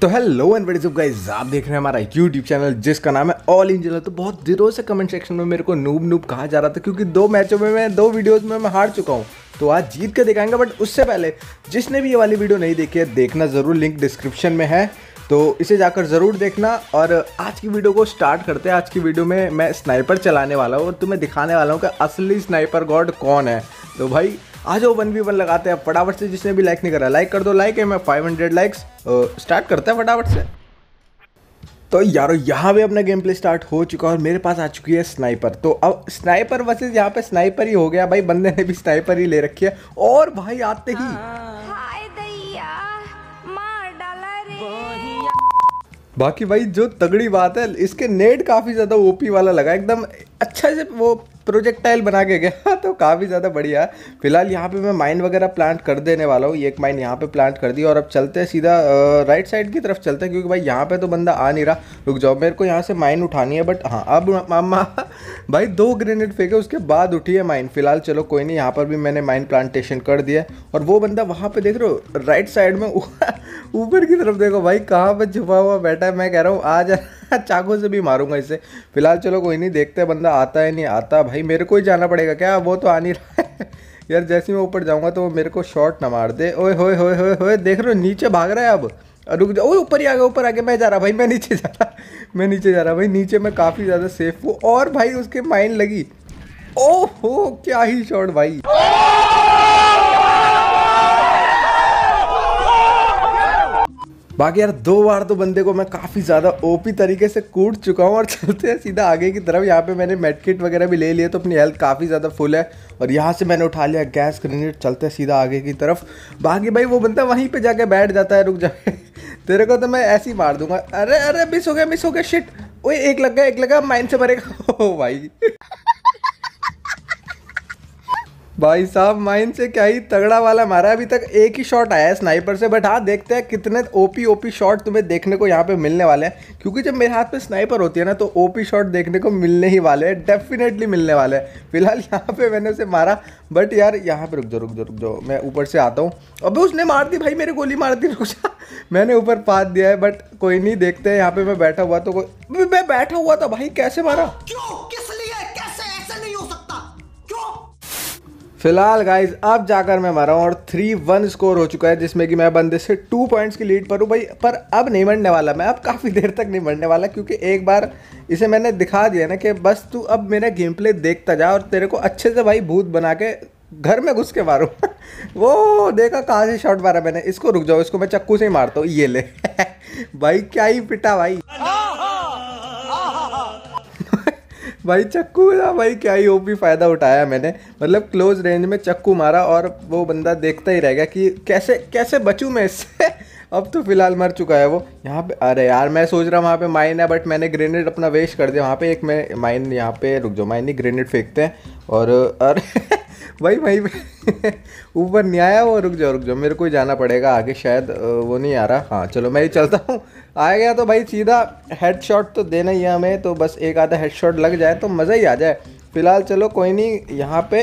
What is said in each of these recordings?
तो hello and वेडिज guys आप देख रहे हैं हमारा यूट्यूब चैनल जिसका नाम है ऑल इन तो बहुत दिनों से कमेंट सेक्शन में मेरे को नूब नूब कहा जा रहा था क्योंकि दो मैचों में मैं दो वीडियोस में मैं हार चुका हूँ तो आज जीत के दिखाएंगे बट उससे पहले जिसने भी ये वाली वीडियो नहीं देखी है देखना ज़रूर लिंक डिस्क्रिप्शन में है तो इसे जाकर ज़रूर देखना और आज की वीडियो को स्टार्ट करते हैं आज की वीडियो में मैं स्नाइपर चलाने वाला हूँ और तुम्हें दिखाने वाला हूँ कि असली स्नाइपर गॉड कौन है तो भाई आ जाओ वन वी वन लगाते हैं फटाफट से जिसने भी लाइक नहीं करा लाइक कर दो लाइक है मैं फाइव हंड्रेड लाइक्स स्टार्ट करते हैं फटाफट से तो यारो यहाँ भी अपना गेम प्ले स्टार्ट हो चुका है और मेरे पास आ चुकी है स्नाइपर तो अब स्नाइपर वर्सेस यहाँ पे स्नाइपर ही हो गया भाई बंदे ने भी स्नाइपर ही ले रखी है और भाई आते ही बाकी भाई जो तगड़ी बात है इसके नेट काफ़ी ज़्यादा ओपी वाला लगा एकदम अच्छा से वो प्रोजेक्टाइल बना के गया हाँ, तो काफ़ी ज़्यादा बढ़िया फिलहाल यहाँ पे मैं माइन वगैरह प्लांट कर देने वाला हूँ एक माइन यहाँ पे प्लांट कर दी और अब चलते हैं सीधा राइट साइड की तरफ चलते हैं क्योंकि भाई यहाँ पे तो बंदा आ नहीं रहा रुक जाओ मेरे को यहाँ से माइन उठानी है बट हाँ अब मामा भाई दो ग्रेनेड फेंके उसके बाद उठी है माइन फिलहाल चलो कोई नहीं यहाँ पर भी मैंने माइन प्लांटेशन कर दिया और वो बंदा वहाँ पे देख रहे हो राइट साइड में ऊपर की तरफ देखो भाई कहाँ पर छुपा हुआ बैठा है मैं कह रहा हूँ आ जा चाकू से भी मारूंगा इसे फिलहाल चलो कोई नहीं देखते बंदा आता है नहीं आता भाई मेरे को ही जाना पड़ेगा क्या वो तो आ नहीं रहा है यार जैसे मैं ऊपर जाऊँगा तो वो मेरे को शॉट ना मार दे ओए होए होए होए देख रहे हो नीचे भाग रहा है अब रुक जाओ ऊपर ही आ गया ऊपर आ गया मैं जा रहा भाई मैं नीचे जा रहा मैं नीचे जा रहा भाई नीचे मैं काफ़ी ज़्यादा सेफ हूँ और भाई उसके माइंड लगी ओहो क्या ही शॉर्ट भाई बाकी यार दो बार तो बंदे को मैं काफ़ी ज़्यादा ओपी तरीके से कूट चुका हूँ और चलते हैं सीधा आगे की तरफ यहाँ पे मैंने मेडकिट वगैरह भी ले लिया तो अपनी हेल्थ काफ़ी ज़्यादा फुल है और यहाँ से मैंने उठा लिया गैस ग्रेनेड चलते हैं सीधा आगे की तरफ बाकी भाई वो बंदा वहीं पर जाके बैठ जाता है रुक जाए तेरे को तो मैं ऐसे ही मार दूंगा अरे अरे मिस हो गया मिस हो गया शिट ओ एक लग गया एक लगा माइंड से मरेगा ओ भाई भाई साहब माइन से क्या ही तगड़ा वाला मारा अभी तक एक ही शॉट आया है स्नाइपर से बट हाँ देखते हैं कितने ओपी ओपी शॉट तुम्हें देखने को यहाँ पे मिलने वाले हैं क्योंकि जब मेरे हाथ पे स्नाइपर होती है ना तो ओपी शॉट देखने को मिलने ही वाले हैं डेफिनेटली मिलने वाले हैं फिलहाल यहाँ पे मैंने उसे मारा बट यार यहाँ पे रुक जाओ रुक जाओ रुक जाओ मैं ऊपर से आता हूँ अभी उसने मार दी भाई मेरे गोली मार दी रुक जा मैंने ऊपर पात दिया है बट कोई नहीं देखते हैं यहाँ पे मैं बैठा हुआ तो कोई मैं बैठा हुआ था भाई कैसे मारा फिलहाल गाइज अब जाकर मैं मरा हूँ और थ्री वन स्कोर हो चुका है जिसमें कि मैं बंदे से टू पॉइंट्स की लीड पर हूँ भाई पर अब नहीं मरने वाला मैं अब काफ़ी देर तक नहीं मरने वाला क्योंकि एक बार इसे मैंने दिखा दिया ना कि बस तू अब मेरा गेम प्ले देखता जा और तेरे को अच्छे से भाई भूत बना के घर में घुस के मारूँ वो देखा कहाँ से शॉट मारा मैंने इसको रुक जाओ इसको मैं चक्कू से ही मारता हूँ ये ले भाई क्या ही पिटा भाई हाँ। भाई चक्कू था भाई क्या ही ओपी फ़ायदा उठाया मैंने मतलब क्लोज रेंज में चक्कू मारा और वो बंदा देखता ही रह गया कि कैसे कैसे बचूँ मैं इससे अब तो फिलहाल मर चुका है वो यहाँ पे अरे यार मैं सोच रहा हूँ वहाँ पे माइन है बट मैंने ग्रेनेड अपना वेस्ट कर दिया वहाँ पे एक मैं माइन यहाँ पे रुक जाओ माइन नहीं ग्रेनेड फेंकते हैं और अरे भाई भाई ऊपर नहीं आया वो रुक जाओ रुक जाओ मेरे को ही जाना पड़ेगा आगे शायद वो नहीं आ रहा हाँ चलो मैं ही चलता हूँ आ गया तो भाई सीधा हेडशॉट तो देना ही है हमें तो बस एक आधा हेडशॉट लग जाए तो मज़ा ही आ जाए फिलहाल चलो कोई नहीं यहाँ पे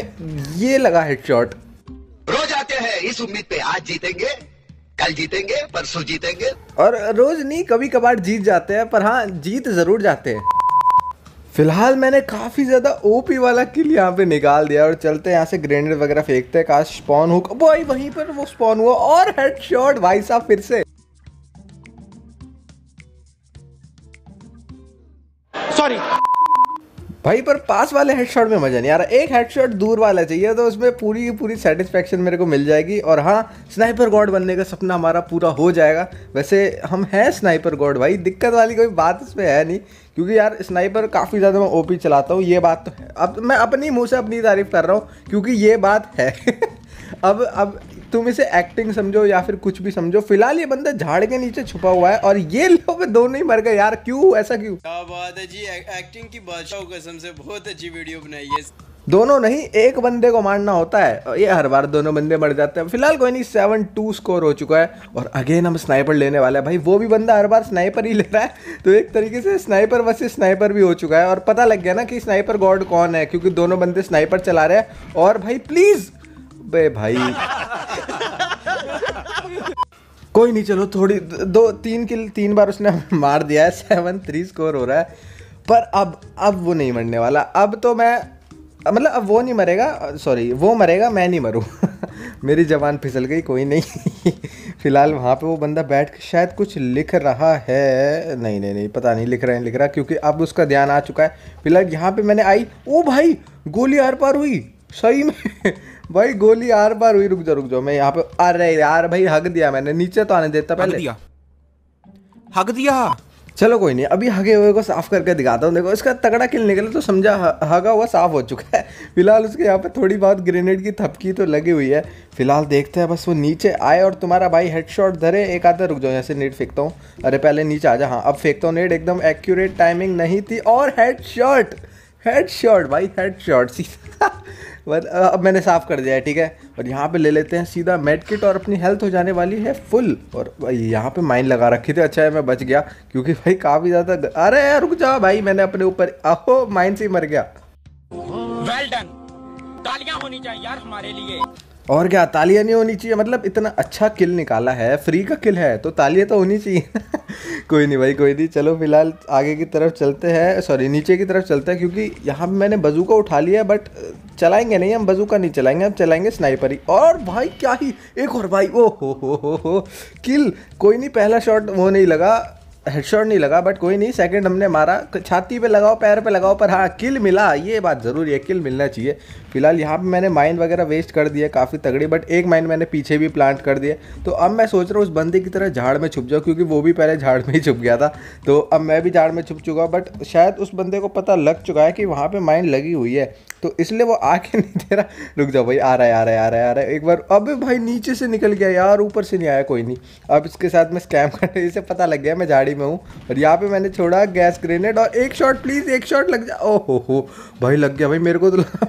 ये लगा हेडशॉट रोज आते हैं इस उम्मीद पे आज जीतेंगे कल जीतेंगे परसों जीतेंगे और रोज नहीं कभी कभार जीत जाते हैं पर हाँ जीत जरूर जाते हैं फिलहाल मैंने काफ़ी ज़्यादा ओपी वाला किल यहाँ पे निकाल दिया और चलते हैं यहाँ से ग्रेनेड वगैरह फेंकते हैं काश स्पॉन हुक भाई वहीं पर वो स्पॉन हुआ और हेडशॉट भाई साहब फिर से सॉरी भाई पर पास वाले हेडशॉट में मजा नहीं आ रहा एक हेडशॉट दूर वाला चाहिए तो उसमें पूरी पूरी सेटिस्फेक्शन मेरे को मिल जाएगी और हाँ स्नाइपर गॉड बनने का सपना हमारा पूरा हो जाएगा वैसे हम हैं स्नाइपर गॉड भाई दिक्कत वाली कोई बात इसमें है नहीं क्योंकि यार स्नाइपर काफ़ी ज़्यादा मैं ओपी चलाता हूँ ये बात तो है अब मैं अपनी मुँह से अपनी तारीफ कर रहा हूँ क्योंकि ये बात है अब अब तुम इसे एक्टिंग समझो या फिर कुछ भी समझो फिलहाल ये बंदा झाड़ के नीचे छुपा हुआ है और ये लोग दोनों ही मर गए यार क्यों ऐसा क्यों क्या बात है जी एक्टिंग की बादशाह कसम से बहुत अच्छी वीडियो बनाई है दोनों नहीं एक बंदे को मारना होता है ये हर बार दोनों बंदे मर जाते हैं फिलहाल कोई नहीं सेवन टू स्कोर हो चुका है और अगेन हम स्नाइपर लेने वाले हैं भाई वो भी बंदा हर बार स्नाइपर ही ले रहा है तो एक तरीके से स्नाइपर वर्सेस स्नाइपर भी हो चुका है और पता लग गया ना कि स्नाइपर गॉड कौन है क्योंकि दोनों बंदे स्नाइपर चला रहे हैं और भाई प्लीज़ बे भाई कोई नहीं चलो थोड़ी दो तीन किल तीन बार उसने मार दिया है सेवन थ्री स्कोर हो रहा है पर अब अब वो नहीं मरने वाला अब तो मैं मतलब अब वो नहीं मरेगा सॉरी वो मरेगा मैं नहीं मरूँ मेरी जबान फिसल गई कोई नहीं फिलहाल वहाँ पे वो बंदा बैठ के शायद कुछ लिख रहा है नहीं नहीं नहीं पता नहीं लिख रहा है लिख रहा क्योंकि अब उसका ध्यान आ चुका है फिलहाल यहाँ पे मैंने आई ओ भाई गोली आर पार हुई सही में भाई गोली आर बार हुई रुक जा रुक जाओ मैं यहाँ पे अरे यार भाई हक दिया मैंने नीचे तो आने देता पहले दिया हक दिया चलो कोई नहीं अभी हगे हुए को साफ करके दिखाता हूँ देखो इसका तगड़ा किल निकले तो समझा हगा हुआ साफ हो चुका है फिलहाल उसके यहाँ पे थोड़ी बहुत ग्रेनेड की थपकी तो लगी हुई है फिलहाल देखते हैं बस वो नीचे आए और तुम्हारा भाई हेडशॉट धरे एक आधा रुक जाओ जैसे नेट फेंकता हूँ अरे पहले नीचे आ जा हाँ अब फेंकता हूँ नेट एकदम एक्यूरेट टाइमिंग नहीं थी और हेड शॉट भाई हेड शॉट सीधा अब मैंने साफ़ कर दिया है ठीक है और यहाँ पे ले लेते हैं सीधा मेड किट और अपनी हेल्थ हो जाने वाली है फुल और यहाँ पे माइंड लगा रखी थी अच्छा है मैं बच गया क्योंकि भाई काफ़ी ज़्यादा अरे यार रुक जाओ भाई मैंने अपने ऊपर आहो माइंड से मर गया वेल डन होनी चाहिए यार हमारे लिए और क्या तालियां नहीं होनी चाहिए मतलब इतना अच्छा किल निकाला है फ्री का किल है तो तालियां तो होनी चाहिए कोई नहीं भाई कोई नहीं चलो फिलहाल आगे की तरफ चलते हैं सॉरी नीचे की तरफ चलते हैं क्योंकि यहाँ मैंने बजू का उठा लिया बट चलाएंगे नहीं हम बजू का नहीं चलाएंगे हम चलाएंगे स्नाइपर ही और भाई क्या ही एक और भाई ओ हो हो हो हो किल कोई नहीं पहला शॉट वो नहीं लगा हेडशॉट नहीं लगा बट कोई नहीं सेकंड हमने मारा छाती पे लगाओ पैर पे लगाओ पर हाँ किल मिला ये बात ज़रूरी है किल मिलना चाहिए फिलहाल यहाँ पे मैंने माइंड वगैरह वेस्ट कर दिया काफ़ी तगड़ी बट एक माइंड मैंने पीछे भी प्लांट कर दिया तो अब मैं सोच रहा हूँ उस बंदे की तरह झाड़ में छुप जाओ क्योंकि वो भी पहले झाड़ में ही छुप गया था तो अब मैं भी झाड़ में छुप चुका बट शायद उस बंदे को पता लग चुका है कि वहाँ पर माइंड लगी हुई है तो इसलिए वो आके नहीं दे रहा रुक जाओ भाई आ रहा है आ रहा है आ रहा है आ रहा है एक बार अब भाई नीचे से निकल गया यार ऊपर से नहीं आया कोई नहीं अब इसके साथ मैं स्कैम कर इसे पता लग गया मैं झाड़ी गाड़ी में हूँ और यहाँ पे मैंने छोड़ा गैस ग्रेनेड और एक शॉट प्लीज़ एक शॉट लग जा ओहो हो भाई लग गया भाई मेरे को तो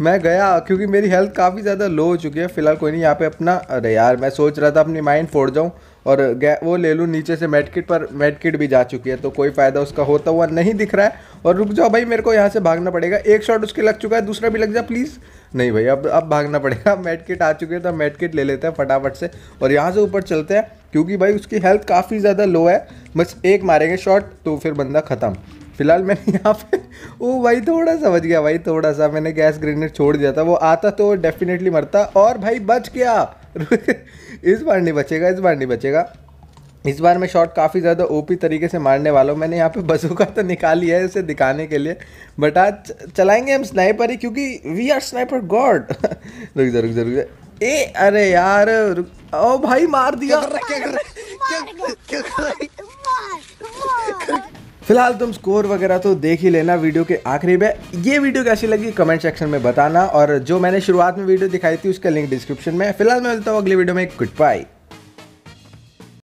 मैं गया क्योंकि मेरी हेल्थ काफ़ी ज़्यादा लो हो चुकी है फिलहाल कोई नहीं यहाँ पे अपना अरे यार मैं सोच रहा था अपनी माइंड फोड़ जाऊँ और वो ले लूँ नीचे से मेडकिट पर मेडकिट भी जा चुकी है तो कोई फ़ायदा उसका होता हुआ नहीं दिख रहा है और रुक जाओ भाई मेरे को यहाँ से भागना पड़ेगा एक शॉट उसके लग चुका है दूसरा भी लग जाए प्लीज़ नहीं भाई अब अब भागना पड़ेगा मेडकिट आ चुके हैं तो मेडकिट ले लेते हैं फटाफट से और यहाँ से ऊपर चलते हैं क्योंकि भाई उसकी हेल्थ काफ़ी ज़्यादा लो है बस एक मारेंगे शॉट तो फिर बंदा ख़त्म फिलहाल मैंने यहाँ पे ओ भाई थोड़ा सा बच गया भाई थोड़ा सा मैंने गैस ग्रेनेड छोड़ दिया था वो आता तो डेफिनेटली मरता और भाई बच गया इस बार नहीं बचेगा इस बार नहीं बचेगा इस बार मैं शॉट काफ़ी ज़्यादा ओपी तरीके से मारने वाला हूँ मैंने यहाँ पे का तो निकाल लिया है इसे दिखाने के लिए बट आज चलाएंगे हम स्नाइपर ही क्योंकि वी आर स्नाइपर गॉड रुक जा रुक जा रुक जा ए अरे यार ओ भाई मार दिया फिलहाल तुम स्कोर वगैरह तो देख ही लेना वीडियो के आखिरी में ये वीडियो कैसी लगी कमेंट सेक्शन में बताना और जो मैंने शुरुआत में वीडियो दिखाई थी उसका लिंक डिस्क्रिप्शन में फिलहाल मैं मिलता हूँ अगली वीडियो में गुड बाई